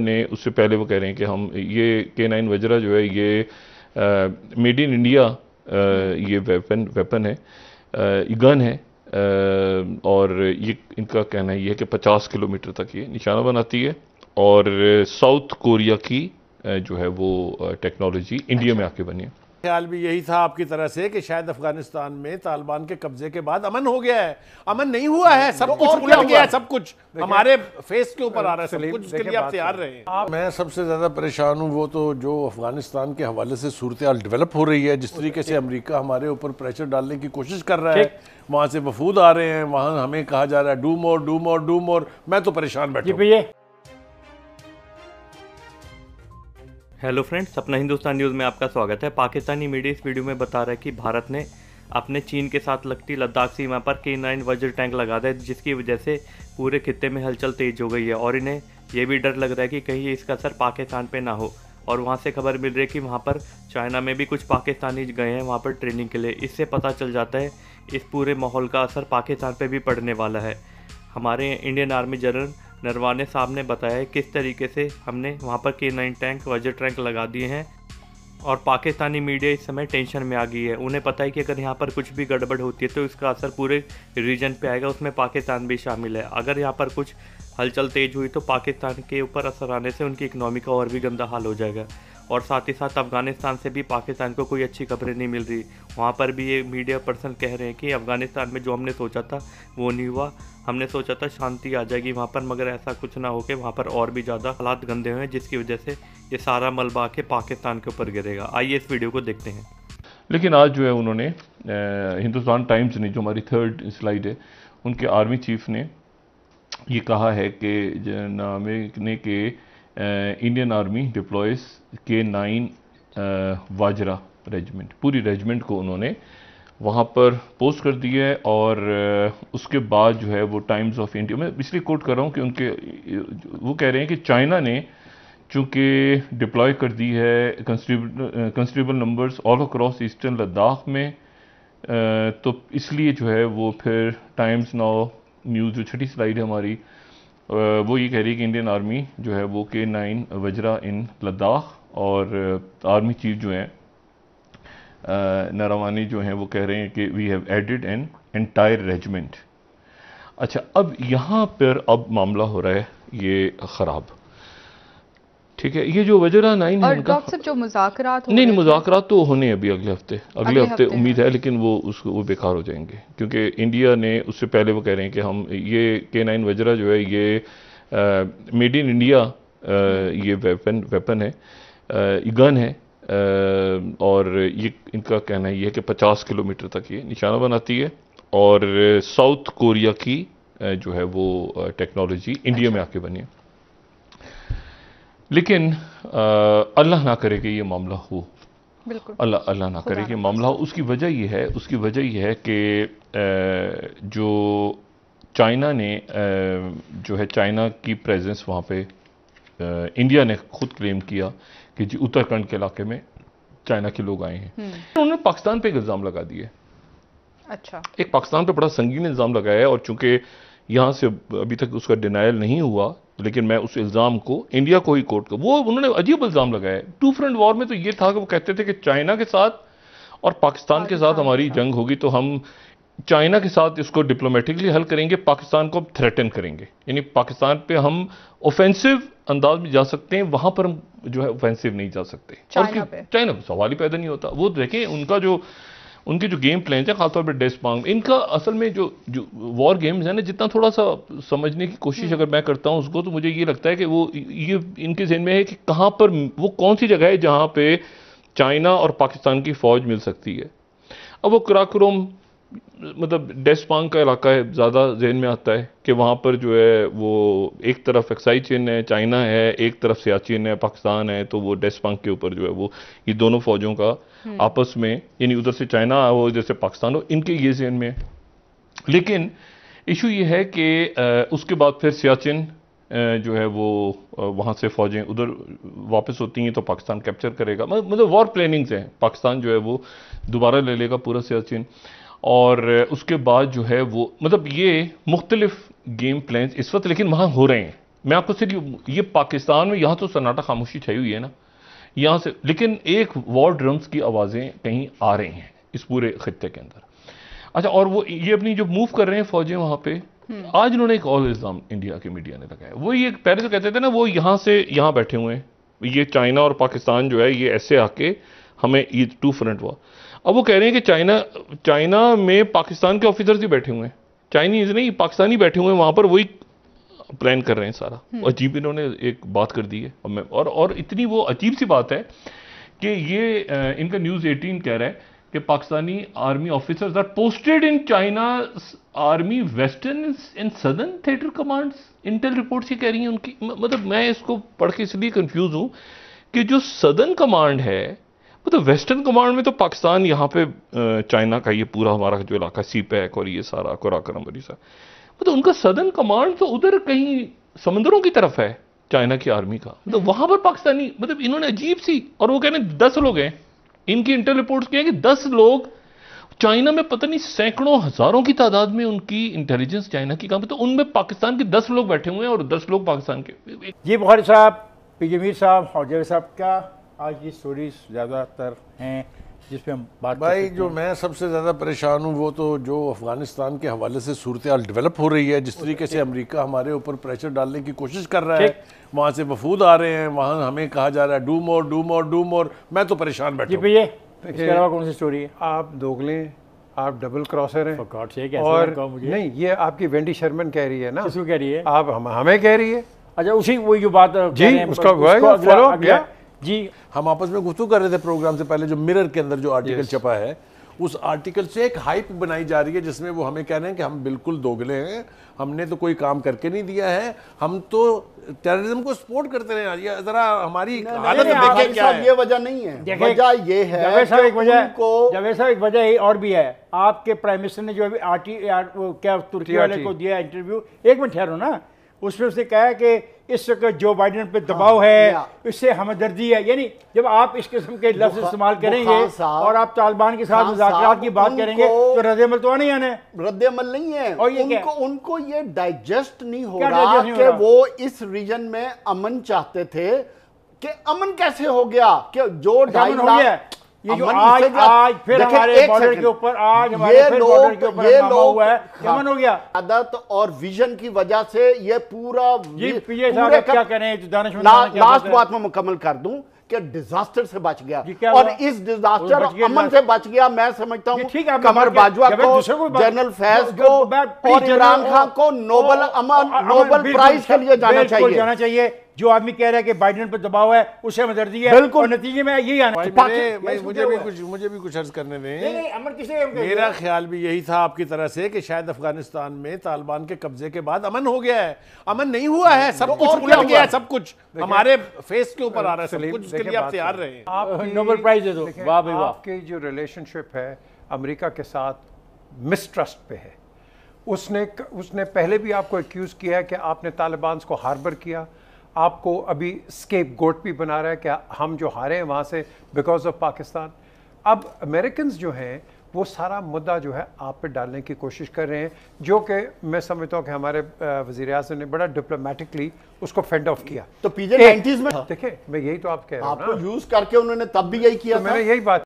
ने उससे पहले वो कह रहे हैं कि हम ये के नाइन वजरा जो है ये मेड इन इंडिया ये वेपन वेपन है गन है आ, और ये इनका कहना ये है कि 50 किलोमीटर तक ये निशाना बनाती है और साउथ कोरिया की जो है वो टेक्नोलॉजी इंडिया अच्छा। में आके बनी है ख्याल भी यही था आपकी तरह से कि शायद अफगानिस्तान में तालिबान के कब्जे के बाद अमन हो गया है अमन नहीं हुआ है सब कुछ उलट गया है सब कुछ हमारे फेस के ऊपर आ रहा है सब कुछ उसके लिए आप तैयार रहे हैं मैं सबसे ज़्यादा परेशान हूँ वो तो जो अफगानिस्तान के हवाले से सूरत डेवलप हो रही है जिस तरीके से अमरीका हमारे ऊपर प्रेशर डालने की कोशिश कर रहा है वहाँ से वफूद आ रहे हैं वहाँ हमें कहा जा रहा है डूम और डूम और डूम और मैं तो परेशान बैठा हेलो फ्रेंड्स अपना हिंदुस्तान न्यूज़ में आपका स्वागत है पाकिस्तानी मीडिया इस वीडियो में बता रहा है कि भारत ने अपने चीन के साथ लगती लद्दाख सीमा पर के नाइन वज्र टैंक लगा दिए जिसकी वजह से पूरे खिते में हलचल तेज हो गई है और इन्हें यह भी डर लग रहा है कि कहीं इसका असर पाकिस्तान पर ना हो और वहाँ से खबर मिल रही है कि वहाँ पर चाइना में भी कुछ पाकिस्तानी गए हैं वहाँ पर ट्रेनिंग के लिए इससे पता चल जाता है इस पूरे माहौल का असर पाकिस्तान पर भी पड़ने वाला है हमारे इंडियन आर्मी जनरल नरवाने साहब ने बताया किस तरीके से हमने वहाँ पर के नाइन टैंक वज्र टैंक लगा दिए हैं और पाकिस्तानी मीडिया इस समय टेंशन में आ गई है उन्हें पता है कि अगर यहाँ पर कुछ भी गड़बड़ होती है तो इसका असर पूरे रीजन पे आएगा उसमें पाकिस्तान भी शामिल है अगर यहाँ पर कुछ हलचल तेज हुई तो पाकिस्तान के ऊपर असर आने से उनकी इकनॉमी का और भी गंदा हाल हो जाएगा और साथ ही साथ अफगानिस्तान से भी पाकिस्तान को कोई अच्छी खबरें नहीं मिल रही वहाँ पर भी ये मीडिया पर्सन कह रहे हैं कि अफगानिस्तान में जो हमने सोचा था वो नहीं हुआ हमने सोचा था शांति आ जाएगी वहाँ पर मगर ऐसा कुछ ना हो के वहाँ पर और भी ज़्यादा हालात गंदे हुए हैं जिसकी वजह से ये सारा मलबा के पाकिस्तान के ऊपर गिरेगा आइए इस वीडियो को देखते हैं लेकिन आज जो है उन्होंने हिंदुस्तान टाइम्स ने जो हमारी थर्ड स्लाइड है उनके आर्मी चीफ ने ये कहा है कि नामे ने के इंडियन आर्मी डिप्लॉयज के नाइन वाजरा रेजिमेंट पूरी रेजिमेंट को उन्होंने वहाँ पर पोस्ट कर दी है और uh, उसके बाद जो है वो टाइम्स ऑफ इंडिया मैं इसलिए कोट कर रहा हूँ कि उनके वो कह रहे हैं कि चाइना ने चूँकि डिप्लॉय कर दी है considerable numbers all across eastern Ladakh में uh, तो इसलिए जो है वो फिर टाइम्स नाउ न्यूज़ जो छठी स्लाइड है हमारी वो ये कह रही है कि इंडियन आर्मी जो है वो के नाइन वजरा इन लद्दाख और आर्मी चीफ जो हैं नरवानी जो हैं वो कह रहे हैं कि we have added an entire regiment अच्छा अब यहाँ पर अब मामला हो रहा है ये ख़राब ठीक है ये जो वजरा नाइन है जो मुजाकरात नहीं नहीं मुजाकरात तो होने अभी अगले हफ्ते अगले हफ्ते उम्मीद है लेकिन वो उसको वो बेकार हो जाएंगे क्योंकि इंडिया ने उससे पहले वो कह रहे हैं कि हम ये के नाइन वजरा जो है ये मेड इन इंडिया ये वेपन वेपन है गन है आ, और ये इनका कहना ये है कि पचास किलोमीटर तक ये निशाना बनाती है और साउथ कोरिया की जो है वो टेक्नोलॉजी इंडिया अच्छा। में आके बनी है लेकिन अल्लाह ना करे कि ये मामला हो अल्लाह अल्लाह ना करे कि मामला हो उसकी वजह यह है उसकी वजह यह है कि जो चाइना ने जो है चाइना की प्रेजेंस वहाँ पे इंडिया ने खुद क्लेम किया कि जी उत्तराखंड के इलाके में चाइना के लोग आए हैं हम्म। तो उन्होंने पाकिस्तान पे एक इल्ज़ाम लगा दिए अच्छा एक पाकिस्तान पे बड़ा संगीन इल्ज़ाम लगाया है और चूंकि यहाँ से अभी तक उसका डिनाइल नहीं हुआ लेकिन मैं उस इल्ज़ाम को इंडिया को ही कोर्ट को वो उन्होंने अजीब इल्ज़ाम लगाया टू फ्रंट वॉर में तो ये था कि वो कहते थे कि चाइना के साथ और पाकिस्तान के साथ हमारी जंग होगी तो हम चाइना के साथ इसको डिप्लोमेटिकली हल करेंगे पाकिस्तान को हम थ्रेटन करेंगे यानी पाकिस्तान पे हम ऑफेंसिव अंदाज में जा सकते हैं वहां पर हम जो है ऑफेंसिव नहीं जा सकते चाइना पे सवाल ही पैदा नहीं होता वो देखें उनका जो उनके जो गेम प्लान हैं खासतौर पर पांग इनका असल में जो जो वॉर गेम्स हैं ना जितना थोड़ा सा समझने की कोशिश हम्म। अगर मैं करता हूँ उसको तो मुझे ये लगता है कि वो ये इनके जहन में है कि कहाँ पर वो कौन सी जगह है जहाँ पर चाइना और पाकिस्तान की फ़ौज मिल सकती है अब वो कराक्रोम मतलब डेस्पांग का इलाका है ज़्यादा जहन में आता है कि वहाँ पर जो है वो एक तरफ एक्साई चीन है चाइना है एक तरफ सियाचिन है पाकिस्तान है तो वो डेस्पांग के ऊपर जो है वो ये दोनों फौजों का हम्म। आपस में यानी उधर से चाइना हो इधर से पाकिस्तान हो इनके ये जहन में है लेकिन इशू ये है कि उसके बाद फिर सियाचिन जो है वो वहाँ से फ़ौजें उधर वापस होती हैं तो पाकिस्तान कैप्चर करेगा मतलब वॉर प्लानिंग्स हैं पाकिस्तान जो है वो दोबारा ले लेगा पूरा सियाचिन और उसके बाद जो है वो मतलब ये मुख्तलिफ गेम प्लान इस वक्त लेकिन वहाँ हो रहे हैं मैं आपको सिर्फ ये पाकिस्तान में यहाँ तो सन्नाटा खामोशी छाई हुई है ना यहाँ से लेकिन एक वॉर ड्रम्स की आवाज़ें कहीं आ रही हैं इस पूरे खत्े के अंदर अच्छा और वो ये अपनी जो मूव कर रहे हैं फौजें वहाँ पे हम्म। आज उन्होंने एक और इल्ज़ाम इंडिया के मीडिया ने लगाया वो ये पहले तो कहते थे ना वो यहाँ से यहाँ बैठे हुए हैं ये चाइना और पाकिस्तान जो है ये ऐसे आके हमें ईद टू फ्रंट हुआ अब वो कह रहे हैं कि चाइना चाइना में पाकिस्तान के ऑफिसर्स ही बैठे हुए हैं चाइनीज नहीं पाकिस्तानी बैठे हुए हैं वहां पर वही प्लान कर रहे हैं सारा हम्म। अजीब इन्होंने एक बात कर दी है और और इतनी वो अजीब सी बात है कि ये इनका न्यूज़ 18 कह रहा है कि Pakistani army officers are posted in China army western in southern theatre commands intel reports ये कह रही हैं उनकी मतलब मैं इसको पढ़ के इसलिए कंफ्यूज हूँ कि जो सदर्न कमांड है मतलब तो वेस्टर्न कमांड में तो पाकिस्तान यहाँ पे चाइना का ये पूरा हमारा जो इलाका सी पैक और ये सारा कोराकरम और ये सारा मतलब उनका सदर्न कमांड तो उधर कहीं समंदरों की तरफ है चाइना की आर्मी का मतलब तो वहां पर पाकिस्तानी मतलब इन्होंने अजीब सी और वो कह रहे हैं दस लोग हैं इनकी इंटर रिपोर्ट किया कि दस लोग चाइना में पता नहीं सैकड़ों हजारों की तादाद में उनकी इंटेलिजेंस चाइना की काम तो उनमें पाकिस्तान के दस लोग बैठे हुए हैं और दस लोग पाकिस्तान के जी बुखारी साहब पीजमीर साहब और जवे साहब क्या आज ये स्टोरीज ज़्यादातर हैं जिसमें हम बात भाई जो मैं सबसे ज़्यादा परेशान हूँ वो तो जो अफगानिस्तान के हवाले से सूरत डेवलप हो रही है जिस तरीके से अमेरिका हमारे ऊपर प्रेशर डालने की कोशिश कर रहा है वहाँ से वफूद आ रहे हैं वहाँ हमें कहा जा रहा है डूम और डूम और डूम और मैं तो परेशान बैठी भैया इसके अलावा कौन सी स्टोरी है आप दोगले आप डबल क्रॉसर हैं और नहीं ये आपकी वेंडी शर्मन कह रही है ना कह रही है आप हमें कह रही है अच्छा उसी वही जो बात जी उसका फॉलो जी हम आपस में गुफ्तु कर रहे थे प्रोग्राम से पहले जो मिरर के अंदर जो आर्टिकल छपा है उस आर्टिकल से एक हाइप बनाई जा रही है जिसमें वो हमें कह रहे हैं कि हम बिल्कुल दोगले हैं हमने तो कोई काम करके नहीं दिया है हम तो टेररिज्म को सपोर्ट करते रहे जरा हमारी हालत देखें क्या है ये वजह नहीं है वजह ये है जावेद साहब एक वजह को जावेद एक वजह और भी है आपके प्राइम मिनिस्टर ने जो अभी आर्टी क्या तुर्की वाले को दिया इंटरव्यू एक मिनट ठहरो ना उसमें उसने कहा कि इस वक्त जो बाइडन पे दबाव हाँ, है इससे हमदर्दी है यानी जब आप इस किस्म के लफ्ज इस्तेमाल करेंगे और आप तालिबान के साथ मुजाकर की बात करेंगे तो रद्द अमल तो आने आना है अमल नहीं है और ये उनको उनको ये डाइजेस्ट नहीं हो रहा कि वो इस रीजन में अमन चाहते थे कि अमन कैसे हो गया कि जो अच्छा, ढाई लाख ये जो आज आज फिर हमारे बॉर्डर के ऊपर आज ये लोग ये लोग ऊपर हुआ है अमन हो गया आदत और विजन की वजह से ये पूरा ये पीए साहब क्या कह रहे हैं दानिश लास्ट बात में मुकम्मल कर दूं कि डिजास्टर से बच गया और इस डिजास्टर अमन से बच गया मैं समझता हूँ कमर बाजवा को जनरल फैज को और इमरान खान को नोबल अमन नोबल प्राइज के लिए जाना चाहिए जो आदमी कह रहा है कि बाइडन पर दबाव है उसे हमें दर्दी है बिल्कुल नतीजे में यही आना मुझे, मुझे भी कुछ मुझे भी कुछ अर्ज करने दें मेरा ख्याल भी यही था आपकी तरह से कि शायद अफगानिस्तान में तालिबान के कब्जे के बाद अमन हो गया है अमन नहीं हुआ है सब कुछ उलट गया है सब कुछ हमारे फेस के ऊपर आ रहा है सब कुछ उसके लिए आप तैयार रहे आप नोबेल प्राइज दो आपकी जो रिलेशनशिप है अमरीका के साथ मिसट्रस्ट पे है उसने उसने पहले भी आपको एक्यूज़ किया है कि आपने तालिबान को हार्बर किया आपको अभी स्केप गोट भी बना रहा है क्या हम जो हारे हैं वहाँ से बिकॉज ऑफ पाकिस्तान अब अमेरिकन जो हैं वो सारा मुद्दा जो है आप पे डालने की कोशिश कर रहे हैं जो कि मैं समझता हूँ कि हमारे वजीर अजम ने बड़ा डिप्लोमेटिकली उसको फेंड ऑफ किया तो पीजे में देखिए मैं यही तो आप कह रहे हूँ यूज करके उन्होंने तब भी यही किया तो मैंने यही बात